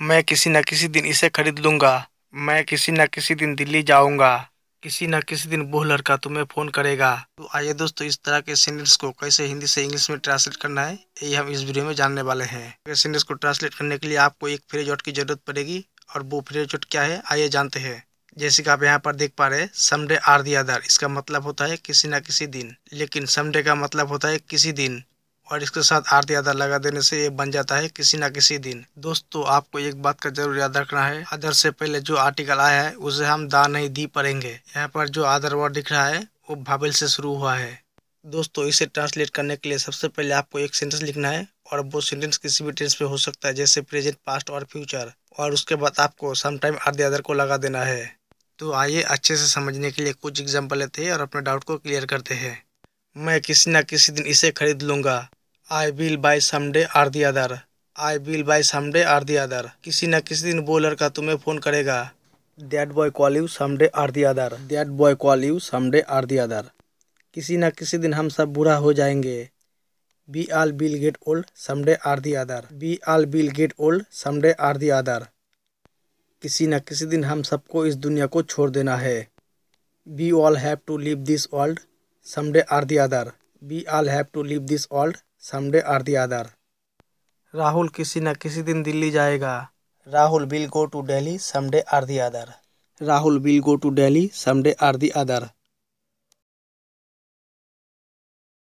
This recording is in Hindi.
मैं किसी न किसी दिन इसे खरीद लूंगा मैं किसी न किसी दिन दिल्ली जाऊँगा किसी न किसी दिन वो लड़का तुम्हें फ़ोन करेगा तो आइए दोस्तों इस तरह के सेंटेंस को कैसे हिंदी से इंग्लिश में ट्रांसलेट करना है ये हम इस वीडियो में जानने वाले हैं सेंटेंस को ट्रांसलेट करने के लिए आपको एक फ्रेज वर्ड की जरूरत पड़ेगी और वो फ्रेज वर्ड क्या है आइए जानते हैं जैसे कि आप यहाँ पर देख पा रहे हैं समडे आर दी आधार इसका मतलब होता है किसी न किसी दिन लेकिन समडे का मतलब होता है किसी दिन और इसके साथ आठ यादा लगा देने से ये बन जाता है किसी ना किसी दिन दोस्तों आपको एक बात का जरूर याद रखना है अदर से पहले जो आर्टिकल आया है उसे हम दा नहीं दी पढ़ेंगे यहाँ पर जो आदर वर्ड दिख रहा है वो भाविल से शुरू हुआ है दोस्तों इसे ट्रांसलेट करने के लिए सबसे पहले आपको एक सेंटेंस लिखना है और वो सेंटेंस किसी भी टेंस पे हो सकता है जैसे प्रेजेंट पास्ट और फ्यूचर और उसके बाद आपको समटाइम आधे अदर को लगा देना है तो आइए अच्छे से समझने के लिए कुछ एग्जाम्पल लेते हैं और अपने डाउट को क्लियर करते हैं मैं किसी ना किसी दिन इसे खरीद लूँगा I will buy someday or the other I will buy someday or the other किसी न किसी दिन वो लड़का तुम्हें फ़ोन करेगा that boy call you someday or the other that boy call you someday or the other किसी न किसी दिन हम सब बुरा हो जाएंगे we all will get old someday or the other we all will get old someday or the other किसी न किसी दिन हम सबको इस दुनिया को छोड़ देना है we all have to leave this world someday or the other we all have to leave this world someday or the other Rahul किसी न किसी दिन दिल्ली जाएगा Rahul will go to Delhi someday or the other Rahul will go to Delhi someday or the other